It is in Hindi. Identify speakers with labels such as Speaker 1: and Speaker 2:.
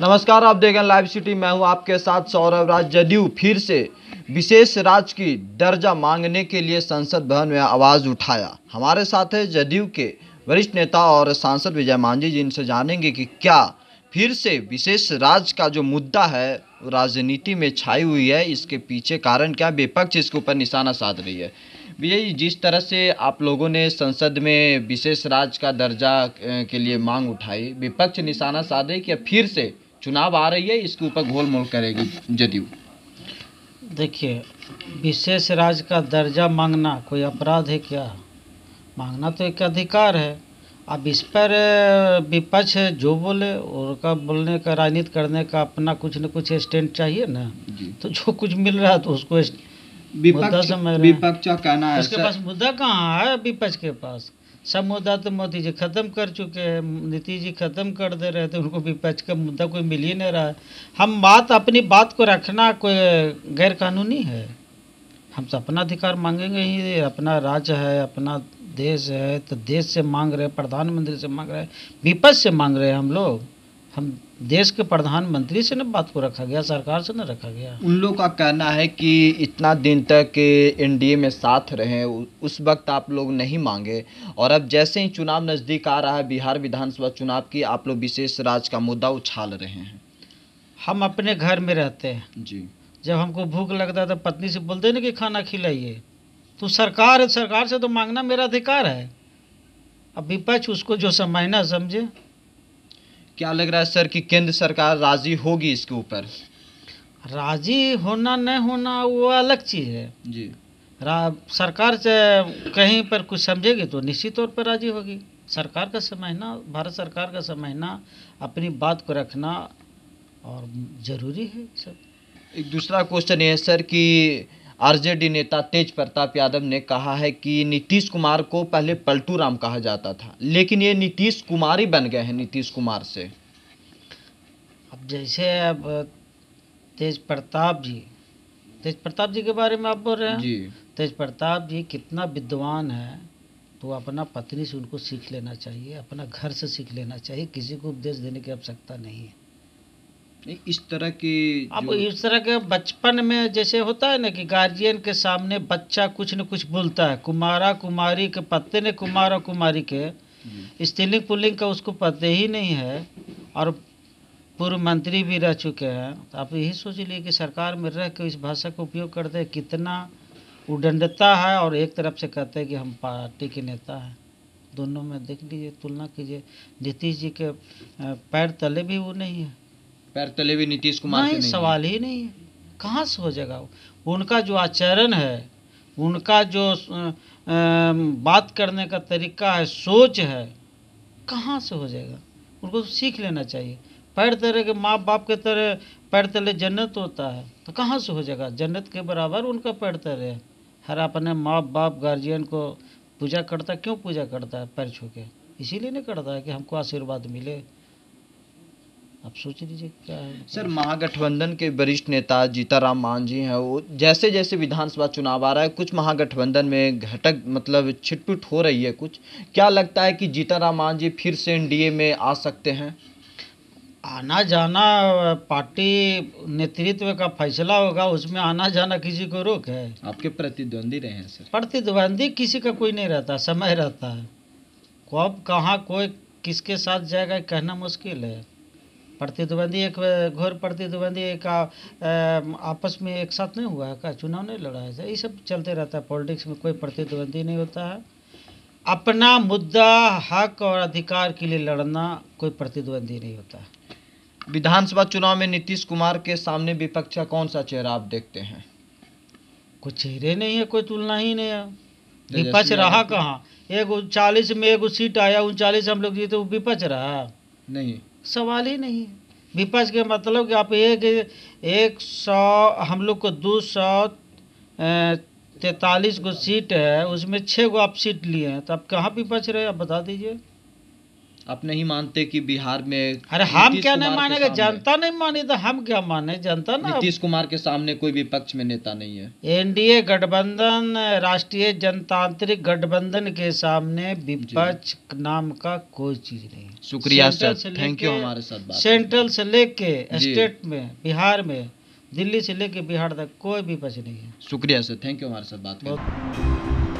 Speaker 1: नमस्कार आप देख रहे हैं लाइव सिटी मैं हूं आपके साथ सौरभ राज जदयू फिर से विशेष राज्य की दर्जा मांगने के लिए संसद भवन में आवाज़ उठाया हमारे साथ है जदयू के वरिष्ठ नेता और सांसद विजय मांझी जी इनसे जानेंगे कि क्या फिर से विशेष राज्य का जो मुद्दा है राजनीति में छाई हुई है इसके पीछे कारण क्या विपक्ष इसके ऊपर निशाना साध रही है विजय जिस तरह से आप लोगों ने संसद में विशेष राज्य का दर्जा के लिए मांग उठाई विपक्ष निशाना साधे कि फिर से चुनाव आ रही है इसके ऊपर घोल मोल करेगी जदयू देखिए
Speaker 2: विशेष राज्य का दर्जा मांगना कोई अपराध है क्या मांगना तो एक अधिकार है अब इस पर विपक्ष है जो बोले उनका बोलने का राजनीति करने का अपना कुछ न कुछ स्टैंड चाहिए ना तो जो कुछ मिल रहा है तो
Speaker 1: उसको विपक्ष विपक्ष का कहना है उसके पास
Speaker 2: मुद्दा कहाँ है विपक्ष के पास सब मुद्दा तो मोदी जी खत्म कर चुके हैं नीतीश जी खत्म कर दे रहे थे उनको विपक्ष का मुद्दा कोई मिल ही नहीं रहा है हम बात अपनी बात को रखना कोई गैर कानूनी है हम तो अपना अधिकार मांगेंगे ही अपना राज्य है अपना देश है तो देश से मांग रहे प्रधानमंत्री से मांग रहे विपक्ष से मांग रहे हम लोग हम देश के प्रधानमंत्री से न बात को रखा गया सरकार से ना रखा गया
Speaker 1: उन लोगों का कहना है कि इतना दिन तक एनडीए में साथ रहे उस वक्त आप लोग नहीं मांगे और अब जैसे ही चुनाव नज़दीक आ रहा है बिहार विधानसभा चुनाव की आप लोग विशेष राज का मुद्दा उछाल रहे हैं
Speaker 2: हम अपने घर में रहते हैं जी जब हमको भूख लगता है तो पत्नी से बोलते ना कि खाना खिलाइए तो सरकार सरकार से तो मांगना मेरा अधिकार है अब विपक्ष उसको जो समझना समझे क्या लग रहा है सर कि
Speaker 1: केंद्र सरकार राजी होगी इसके ऊपर
Speaker 2: राजी होना न होना वो अलग चीज़ है जी सरकार से कहीं पर कुछ समझेगी तो निश्चित तौर पर राजी होगी सरकार का समझना भारत सरकार का समझना अपनी बात को रखना
Speaker 1: और ज़रूरी है सर एक दूसरा क्वेश्चन ये है सर कि आरजेडी नेता तेज प्रताप यादव ने कहा है कि नीतीश कुमार को पहले पलटू राम कहा जाता था लेकिन ये नीतीश कुमार ही बन गए हैं नीतीश कुमार से
Speaker 2: अब जैसे अब तेज प्रताप जी तेज प्रताप जी के बारे में आप बोल रहे हैं जी तेज प्रताप जी कितना विद्वान है तो अपना पत्नी से उनको सीख लेना चाहिए अपना घर से सीख लेना चाहिए किसी को उपदेश देने की आवश्यकता नहीं है इस तरह के अब इस तरह के बचपन में जैसे होता है ना कि गार्जियन के सामने बच्चा कुछ न कुछ बोलता है कुमारा कुमारी के पत्ते ने कुमार और कुमारी के स्त्रीलिंग पुलिंग का उसको पते ही नहीं है और पूर्व मंत्री भी रह चुके हैं तो आप यही सोच लिए कि सरकार में रह के इस भाषा का उपयोग करते कितना उडंडता है और एक तरफ से कहते हैं कि हम पार्टी के नेता हैं दोनों में देख लीजिए तुलना कीजिए नीतीश जी के पैर तले भी वो नहीं है
Speaker 1: पैर तले भी नीतीश कुमार नहीं, नहीं सवाल
Speaker 2: ही नहीं है कहाँ से हो जाएगा वो उनका जो आचरण है उनका जो आ, बात करने का तरीका है सोच है कहाँ से हो जाएगा उनको तो सीख लेना चाहिए पैर तले के माँ बाप के तरह पैर तले जन्नत होता है तो कहाँ से हो जाएगा जन्नत के बराबर उनका पैर तले है हर अपने माँ बाप गार्जियन को पूजा करता क्यों पूजा करता है पैर छू के इसीलिए नहीं करता है कि हमको आशीर्वाद मिले आप सोच लीजिए क्या है
Speaker 1: सर महागठबंधन के वरिष्ठ नेता जीताराम मांझी हैं वो जैसे जैसे विधानसभा चुनाव आ रहा है कुछ महागठबंधन में घटक मतलब छिटपुट हो रही है कुछ क्या लगता है कि जीताराम मांझी फिर से एनडीए में आ सकते हैं
Speaker 2: आना जाना पार्टी नेतृत्व का फैसला होगा उसमें आना जाना किसी
Speaker 1: को रोक है आपके प्रतिद्वंदी रहे हैं सर
Speaker 2: प्रतिद्वंदी किसी का कोई नहीं रहता समय रहता है कब कहाँ कोई किसके साथ जाएगा कहना मुश्किल है प्रतिद्वंदी तो एक घोर प्रतिद्वंदी तो एक आ, आपस में एक साथ नहीं हुआ है का चुनाव नहीं लड़ा है ये सब चलते रहता है पॉलिटिक्स में कोई प्रतिद्वंदी तो नहीं होता है अपना मुद्दा हक और अधिकार के लिए लड़ना कोई प्रतिद्वंदी नहीं होता है
Speaker 1: विधानसभा चुनाव में नीतीश कुमार के सामने विपक्ष का कौन सा चेहरा आप देखते हैं कोई चेहरे नहीं है कोई तुलना ही नहीं है विपक्ष रहा कहाँ एक
Speaker 2: चालीस में एक सीट आया उनचालीस हम लोग जीते वो विपक्ष रहा नहीं सवाल ही नहीं है विपक्ष के मतलब कि आप एक एक सौ हम लोग को दो सौ तैतालीस गो सीट है उसमें छः गो आप सीट लिए हैं तो आप कहाँ विपक्ष रहे आप बता दीजिए
Speaker 1: आप नहीं मानते कि बिहार में अरे हम क्या नहीं मानेगा जनता नहीं
Speaker 2: माने तो हम क्या माने जनता ना नीतीश कुमार के सामने कोई भी पक्ष में नेता नहीं है एनडीए गठबंधन राष्ट्रीय जनतांत्रिक गठबंधन के सामने विपक्ष नाम का कोई चीज नहीं शुक्रिया सर थैंक यू हमारे साथ बात सेंट्रल से लेके स्टेट में बिहार में दिल्ली से लेके बिहार तक कोई विपक्ष नहीं है
Speaker 1: शुक्रिया सर थैंक यू हमारे साथ बात